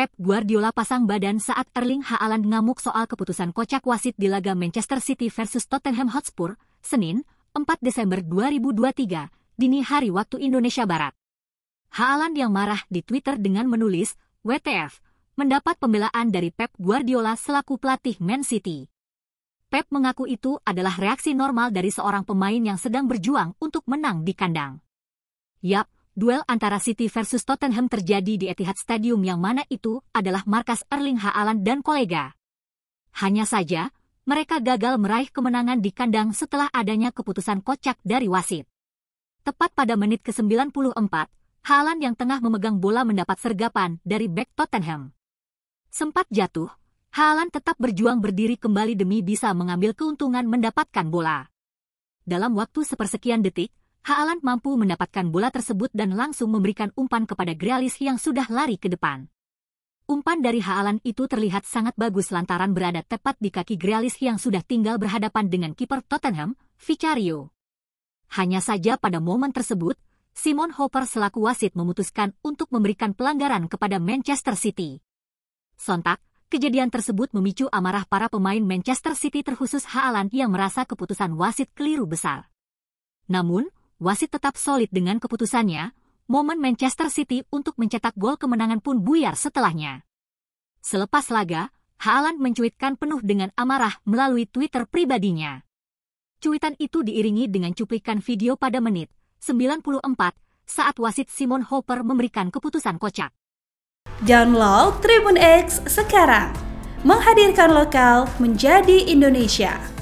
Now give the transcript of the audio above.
Pep Guardiola pasang badan saat Erling Haaland ngamuk soal keputusan kocak wasit di laga Manchester City versus Tottenham Hotspur, Senin, 4 Desember 2023, dini hari waktu Indonesia Barat. Haaland yang marah di Twitter dengan menulis, WTF, mendapat pembelaan dari Pep Guardiola selaku pelatih Man City. Pep mengaku itu adalah reaksi normal dari seorang pemain yang sedang berjuang untuk menang di kandang. Yap, duel antara City versus Tottenham terjadi di Etihad Stadium yang mana itu adalah markas Erling Haaland dan kolega. Hanya saja, mereka gagal meraih kemenangan di kandang setelah adanya keputusan kocak dari wasit. Tepat pada menit ke-94, Haaland yang tengah memegang bola mendapat sergapan dari bek Tottenham. Sempat jatuh, Haaland tetap berjuang berdiri kembali demi bisa mengambil keuntungan mendapatkan bola. Dalam waktu sepersekian detik, Haaland mampu mendapatkan bola tersebut dan langsung memberikan umpan kepada Grealish yang sudah lari ke depan. Umpan dari Haaland itu terlihat sangat bagus lantaran berada tepat di kaki Grealish yang sudah tinggal berhadapan dengan kiper Tottenham, Vicario. Hanya saja pada momen tersebut, Simon Hopper selaku wasit memutuskan untuk memberikan pelanggaran kepada Manchester City. Sontak, kejadian tersebut memicu amarah para pemain Manchester City terkhusus Haaland yang merasa keputusan wasit keliru besar. Namun, wasit tetap solid dengan keputusannya, momen Manchester City untuk mencetak gol kemenangan pun buyar setelahnya. Selepas laga, Haaland mencuitkan penuh dengan amarah melalui Twitter pribadinya. Cuitan itu diiringi dengan cuplikan video pada menit 94 saat wasit Simon Hopper memberikan keputusan kocak. Download Tribun X sekarang. Menghadirkan lokal menjadi Indonesia.